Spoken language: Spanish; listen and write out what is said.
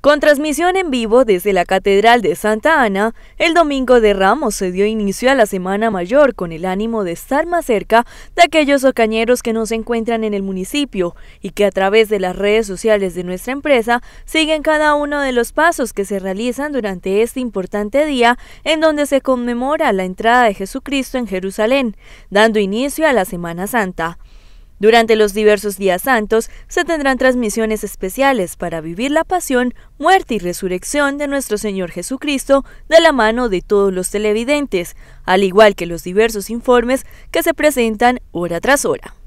Con transmisión en vivo desde la Catedral de Santa Ana, el Domingo de Ramos se dio inicio a la Semana Mayor con el ánimo de estar más cerca de aquellos ocañeros que no se encuentran en el municipio y que a través de las redes sociales de nuestra empresa siguen cada uno de los pasos que se realizan durante este importante día en donde se conmemora la entrada de Jesucristo en Jerusalén, dando inicio a la Semana Santa. Durante los diversos días santos se tendrán transmisiones especiales para vivir la pasión, muerte y resurrección de nuestro Señor Jesucristo de la mano de todos los televidentes, al igual que los diversos informes que se presentan hora tras hora.